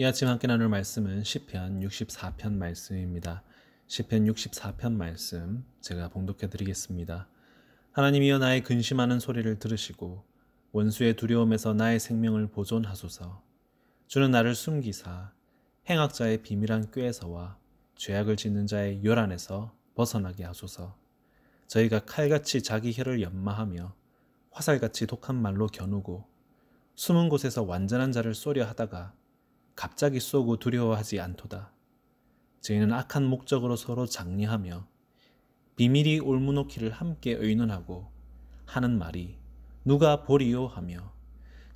이 아침 함께 나눌 말씀은 시편 64편 말씀입니다. 시편 64편 말씀 제가 봉독해 드리겠습니다. 하나님이여 나의 근심하는 소리를 들으시고 원수의 두려움에서 나의 생명을 보존하소서. 주는 나를 숨기사 행악자의 비밀한 꾀에서와 죄악을 짓는 자의 요란에서 벗어나게 하소서. 저희가 칼같이 자기 혀를 연마하며 화살같이 독한 말로 겨누고 숨은 곳에서 완전한 자를 쏘려 하다가 갑자기 쏘고 두려워하지 않도다. 저희는 악한 목적으로 서로 장려하며 비밀이 올무노키를 함께 의논하고 하는 말이 누가 보리요 하며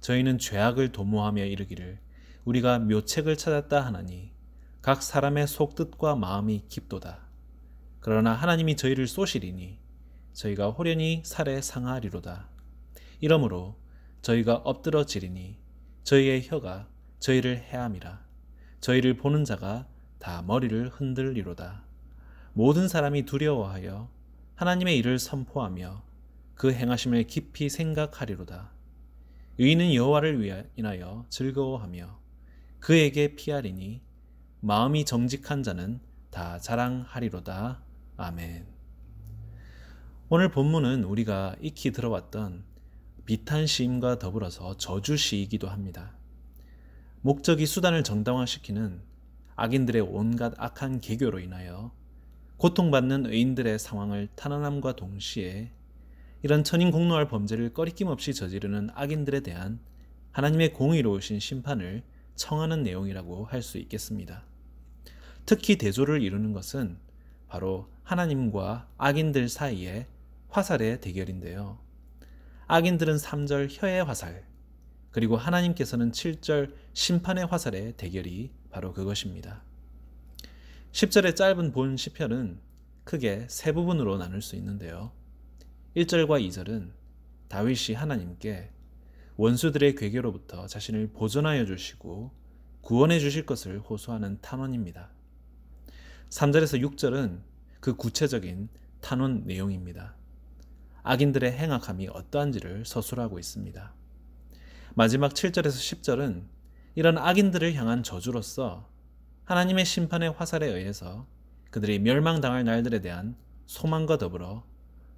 저희는 죄악을 도모하며 이르기를 우리가 묘책을 찾았다 하나니 각 사람의 속뜻과 마음이 깊도다. 그러나 하나님이 저희를 쏘시리니 저희가 호련히 살에 상하리로다. 이러므로 저희가 엎드러지리니 저희의 혀가 저희를 해함이라 저희를 보는 자가 다 머리를 흔들리로다 모든 사람이 두려워하여 하나님의 일을 선포하며 그 행하심을 깊이 생각하리로다 의인은 여호와를 위하여 즐거워하며 그에게 피하리니 마음이 정직한 자는 다 자랑하리로다. 아멘. 오늘 본문은 우리가 익히 들어왔던 비탄 시임과 더불어서 저주 시이기도 합니다. 목적이 수단을 정당화시키는 악인들의 온갖 악한 개교로 인하여 고통받는 의인들의 상황을 탄원함과 동시에 이런 천인공노할 범죄를 꺼리낌없이 저지르는 악인들에 대한 하나님의 공의로우신 심판을 청하는 내용이라고 할 수 있겠습니다. 특히 대조를 이루는 것은 바로 하나님과 악인들 사이의 화살의 대결인데요. 악인들은 3절 혀의 화살, 그리고 하나님께서는 7절 심판의 화살의 대결이 바로 그것입니다. 10절의 짧은 본 시편은 크게 세 부분으로 나눌 수 있는데요. 1절과 2절은 다윗이 하나님께 원수들의 괴계로부터 자신을 보존하여 주시고 구원해 주실 것을 호소하는 탄원입니다. 3절에서 6절은 그 구체적인 탄원 내용입니다. 악인들의 행악함이 어떠한지를 서술하고 있습니다. 마지막 7절에서 10절은 이런 악인들을 향한 저주로서 하나님의 심판의 화살에 의해서 그들이 멸망당할 날들에 대한 소망과 더불어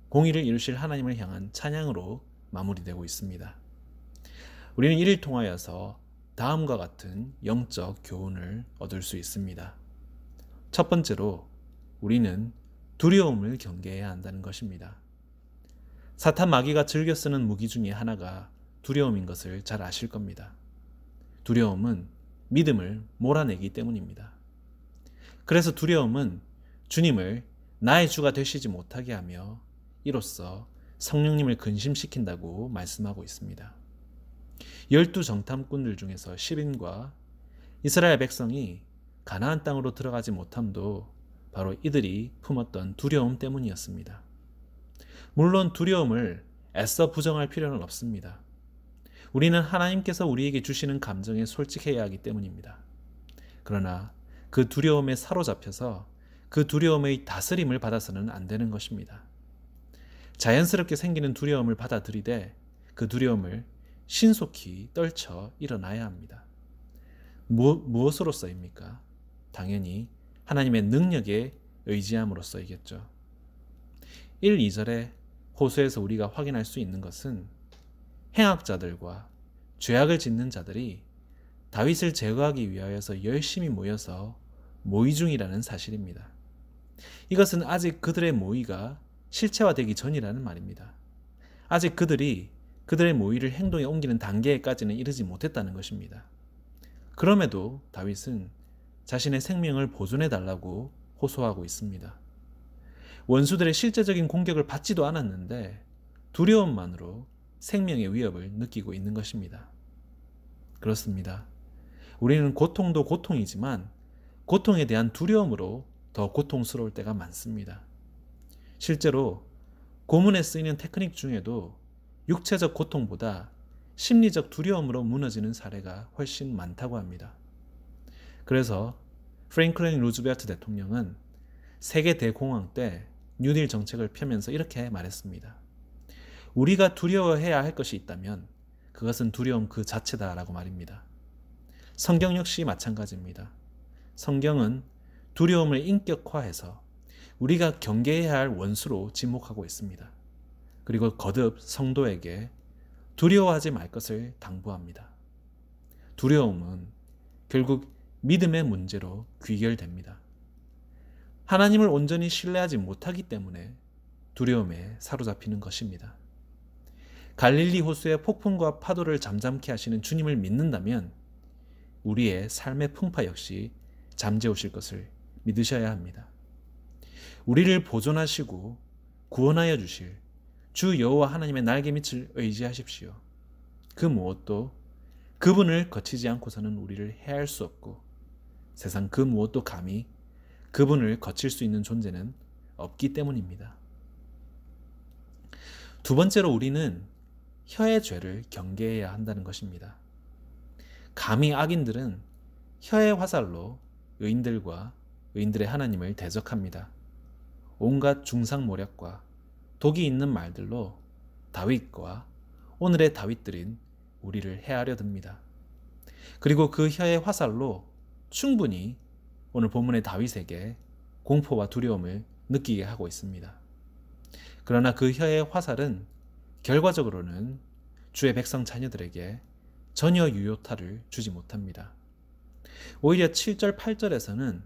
공의를 이루실 하나님을 향한 찬양으로 마무리되고 있습니다. 우리는 이를 통하여서 다음과 같은 영적 교훈을 얻을 수 있습니다. 첫 번째로 우리는 두려움을 경계해야 한다는 것입니다. 사탄 마귀가 즐겨 쓰는 무기 중의 하나가 두려움인 것을 잘 아실 겁니다. 두려움은 믿음을 몰아내기 때문입니다. 그래서 두려움은 주님을 나의 주가 되시지 못하게 하며 이로써 성령님을 근심시킨다고 말씀하고 있습니다. 열두 정탐꾼들 중에서 시인과 이스라엘 백성이 가나안 땅으로 들어가지 못함도 바로 이들이 품었던 두려움 때문이었습니다. 물론 두려움을 애써 부정할 필요는 없습니다. 우리는 하나님께서 우리에게 주시는 감정에 솔직해야 하기 때문입니다. 그러나 그 두려움에 사로잡혀서 그 두려움의 다스림을 받아서는 안 되는 것입니다. 자연스럽게 생기는 두려움을 받아들이되 그 두려움을 신속히 떨쳐 일어나야 합니다. 무, 무엇으로써입니까? 당연히 하나님의 능력에 의지함으로써이겠죠. 1, 2절에 호수에서 우리가 확인할 수 있는 것은 행악자들과 죄악을 짓는 자들이 다윗을 제거하기 위하여서 열심히 모여서 모의 중이라는 사실입니다. 이것은 아직 그들의 모의가 실체화되기 전이라는 말입니다. 아직 그들이 그들의 모의를 행동에 옮기는 단계까지는 이르지 못했다는 것입니다. 그럼에도 다윗은 자신의 생명을 보존해 달라고 호소하고 있습니다. 원수들의 실제적인 공격을 받지도 않았는데 두려움만으로 생명의 위협을 느끼고 있는 것입니다. 그렇습니다. 우리는 고통도 고통이지만 고통에 대한 두려움으로 더 고통스러울 때가 많습니다. 실제로 고문에 쓰이는 테크닉 중에도 육체적 고통보다 심리적 두려움으로 무너지는 사례가 훨씬 많다고 합니다. 그래서 프랭클린 루즈벨트 대통령은 세계 대공황 때 뉴딜 정책을 펴면서 이렇게 말했습니다. 우리가 두려워해야 할 것이 있다면 그것은 두려움 그 자체다라고 말입니다. 성경 역시 마찬가지입니다. 성경은 두려움을 인격화해서 우리가 경계해야 할 원수로 지목하고 있습니다. 그리고 거듭 성도에게 두려워하지 말 것을 당부합니다. 두려움은 결국 믿음의 문제로 귀결됩니다. 하나님을 온전히 신뢰하지 못하기 때문에 두려움에 사로잡히는 것입니다. 갈릴리 호수의 폭풍과 파도를 잠잠케 하시는 주님을 믿는다면 우리의 삶의 풍파 역시 잠재우실 것을 믿으셔야 합니다. 우리를 보존하시고 구원하여 주실 주 여호와 하나님의 날개 밑을 의지하십시오. 그 무엇도 그분을 거치지 않고서는 우리를 해할 수 없고 세상 그 무엇도 감히 그분을 거칠 수 있는 존재는 없기 때문입니다. 두 번째로 우리는 혀의 죄를 경계해야 한다는 것입니다. 감히 악인들은 혀의 화살로 의인들과 의인들의 하나님을 대적합니다. 온갖 중상 모략과 독이 있는 말들로 다윗과 오늘의 다윗들인 우리를 헤아려 듭니다. 그리고 그 혀의 화살로 충분히 오늘 본문의 다윗에게 공포와 두려움을 느끼게 하고 있습니다. 그러나 그 혀의 화살은 결과적으로는 주의 백성 자녀들에게 전혀 유효타를 주지 못합니다. 오히려 7절, 8절에서는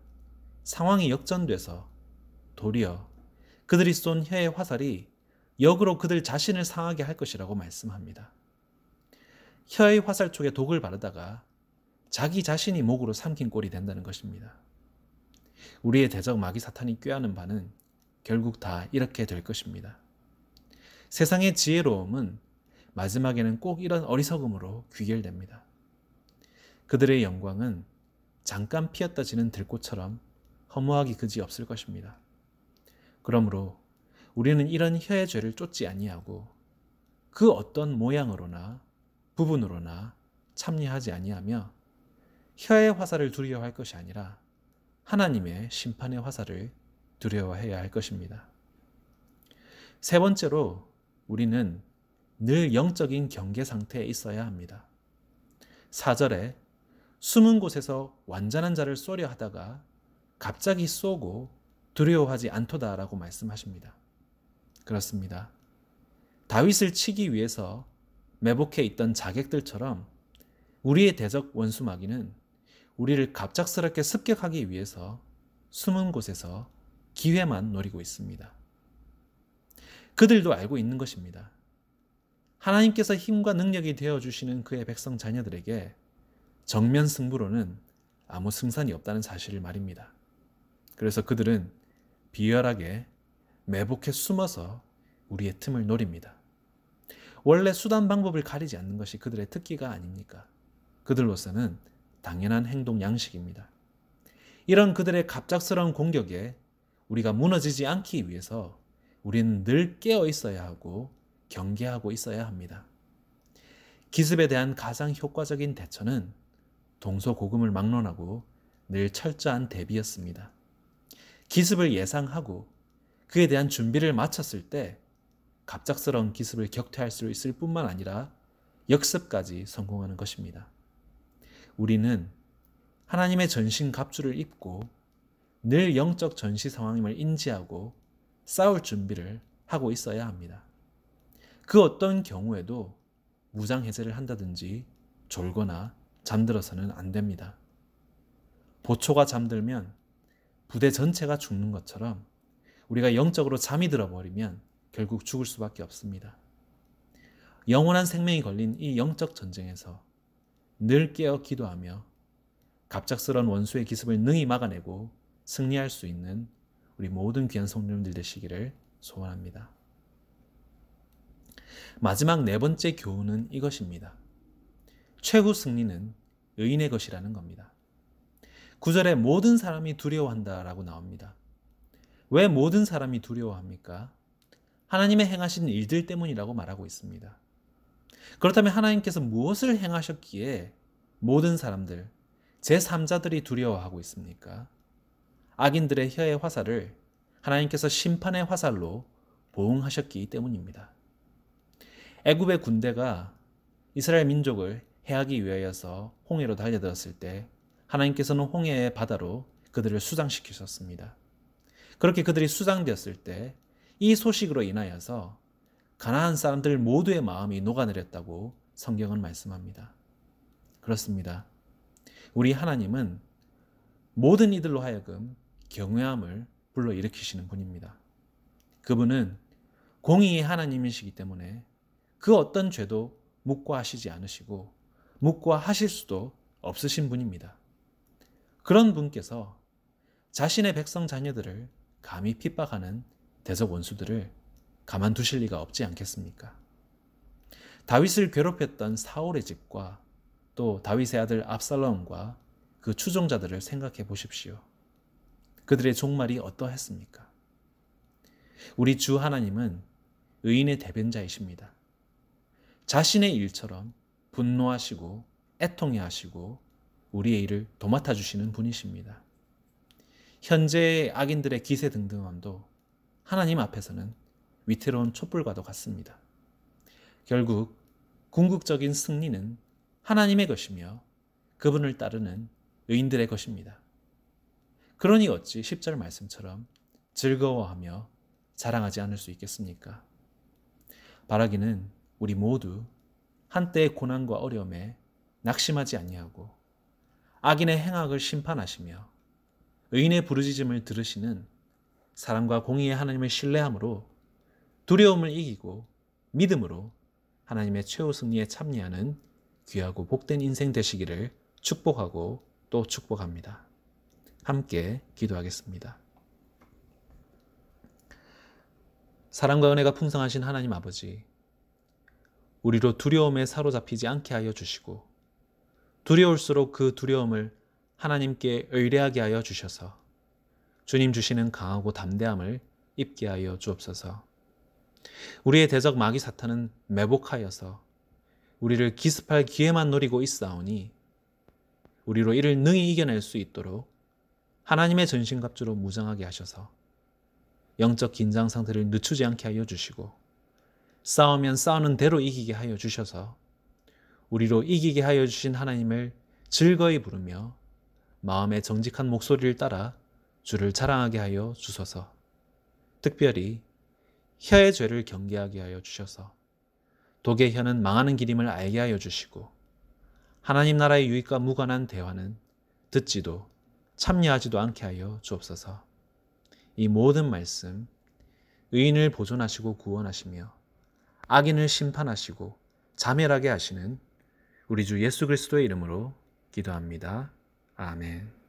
상황이 역전돼서 도리어 그들이 쏜 혀의 화살이 역으로 그들 자신을 상하게 할 것이라고 말씀합니다. 혀의 화살 쪽에 독을 바르다가 자기 자신이 목으로 삼킨 꼴이 된다는 것입니다. 우리의 대적 마귀 사탄이 꾀하는 바는 결국 다 이렇게 될 것입니다. 세상의 지혜로움은 마지막에는 꼭 이런 어리석음으로 귀결됩니다. 그들의 영광은 잠깐 피었다 지는 들꽃처럼 허무하기 그지없을 것입니다. 그러므로 우리는 이런 혀의 죄를 쫓지 아니하고 그 어떤 모양으로나 부분으로나 참여하지 아니하며 혀의 화살을 두려워할 것이 아니라 하나님의 심판의 화살을 두려워해야 할 것입니다. 세 번째로 우리는 늘 영적인 경계 상태에 있어야 합니다. 4절에 숨은 곳에서 완전한 자를 쏘려 하다가 갑자기 쏘고 두려워하지 않도다라고 말씀하십니다. 그렇습니다. 다윗을 치기 위해서 매복해 있던 자객들처럼 우리의 대적 원수 마귀는 우리를 갑작스럽게 습격하기 위해서 숨은 곳에서 기회만 노리고 있습니다. 그들도 알고 있는 것입니다. 하나님께서 힘과 능력이 되어 주시는 그의 백성 자녀들에게 정면 승부로는 아무 승산이 없다는 사실을 말입니다. 그래서 그들은 비열하게 매복해 숨어서 우리의 틈을 노립니다. 원래 수단 방법을 가리지 않는 것이 그들의 특기가 아닙니까? 그들로서는 당연한 행동 양식입니다. 이런 그들의 갑작스러운 공격에 우리가 무너지지 않기 위해서 우리는 늘 깨어 있어야 하고 경계하고 있어야 합니다. 기습에 대한 가장 효과적인 대처는 동서고금을 막론하고 늘 철저한 대비였습니다. 기습을 예상하고 그에 대한 준비를 마쳤을 때 갑작스러운 기습을 격퇴할 수 있을 뿐만 아니라 역습까지 성공하는 것입니다. 우리는 하나님의 전신 갑주를 입고 늘 영적 전시 상황임을 인지하고 싸울 준비를 하고 있어야 합니다. 그 어떤 경우에도 무장 해제를 한다든지 졸거나 잠들어서는 안 됩니다. 보초가 잠들면 부대 전체가 죽는 것처럼 우리가 영적으로 잠이 들어버리면 결국 죽을 수밖에 없습니다. 영원한 생명이 걸린 이 영적 전쟁에서 늘 깨어 기도하며 갑작스런 원수의 기습을 능히 막아내고 승리할 수 있는 우리 모든 귀한 성령님들 되시기를 소원합니다. 마지막 네 번째 교훈은 이것입니다. 최후 승리는 의인의 것이라는 겁니다. 구절에 모든 사람이 두려워한다라고 나옵니다. 왜 모든 사람이 두려워합니까? 하나님의 행하신 일들 때문이라고 말하고 있습니다. 그렇다면 하나님께서 무엇을 행하셨기에 모든 사람들, 제3자들이 두려워하고 있습니까? 악인들의 혀의 화살을 하나님께서 심판의 화살로 보응하셨기 때문입니다. 애굽의 군대가 이스라엘 민족을 해하기 위하여서 홍해로 달려들었을 때 하나님께서는 홍해의 바다로 그들을 수장시키셨습니다. 그렇게 그들이 수장되었을 때 이 소식으로 인하여서 가나안 사람들 모두의 마음이 녹아내렸다고 성경은 말씀합니다. 그렇습니다. 우리 하나님은 모든 이들로 하여금 경외함을 불러일으키시는 분입니다. 그분은 공의의 하나님이시기 때문에 그 어떤 죄도 묵과하시지 않으시고 묵과하실 수도 없으신 분입니다. 그런 분께서 자신의 백성 자녀들을 감히 핍박하는 대적 원수들을 가만두실 리가 없지 않겠습니까? 다윗을 괴롭혔던 사울의 집과 또 다윗의 아들 압살롬과 그 추종자들을 생각해 보십시오. 그들의 종말이 어떠했습니까? 우리 주 하나님은 의인의 대변자이십니다. 자신의 일처럼 분노하시고 애통해하시고 우리의 일을 도맡아 주시는 분이십니다. 현재의 악인들의 기세 등등함도 하나님 앞에서는 위태로운 촛불과도 같습니다. 결국 궁극적인 승리는 하나님의 것이며 그분을 따르는 의인들의 것입니다. 그러니 어찌 10절 말씀처럼 즐거워하며 자랑하지 않을 수 있겠습니까? 바라기는 우리 모두 한때의 고난과 어려움에 낙심하지 아니하고 악인의 행악을 심판하시며 의인의 부르짖음을 들으시는 사랑과 공의의 하나님을 신뢰함으로 두려움을 이기고 믿음으로 하나님의 최후 승리에 참여하는 귀하고 복된 인생 되시기를 축복하고 또 축복합니다. 함께 기도하겠습니다. 사랑과 은혜가 풍성하신 하나님 아버지, 우리로 두려움에 사로잡히지 않게 하여 주시고, 두려울수록 그 두려움을 하나님께 의뢰하게 하여 주셔서, 주님 주시는 강하고 담대함을 입게 하여 주옵소서. 우리의 대적 마귀 사탄은 매복하여서 우리를 기습할 기회만 노리고 있사오니 우리로 이를 능히 이겨낼 수 있도록 하나님의 전신갑주로 무장하게 하셔서 영적 긴장 상태를 늦추지 않게 하여 주시고 싸우면 싸우는 대로 이기게 하여 주셔서 우리로 이기게 하여 주신 하나님을 즐거이 부르며 마음의 정직한 목소리를 따라 주를 자랑하게 하여 주소서. 특별히 혀의 죄를 경계하게 하여 주셔서 독의 혀는 망하는 길임을 알게 하여 주시고 하나님 나라의 유익과 무관한 대화는 듣지도 참여하지도 않게 하여 주옵소서. 이 모든 말씀 의인을 보존하시고 구원하시며 악인을 심판하시고 자멸하게 하시는 우리 주 예수 그리스도의 이름으로 기도합니다. 아멘.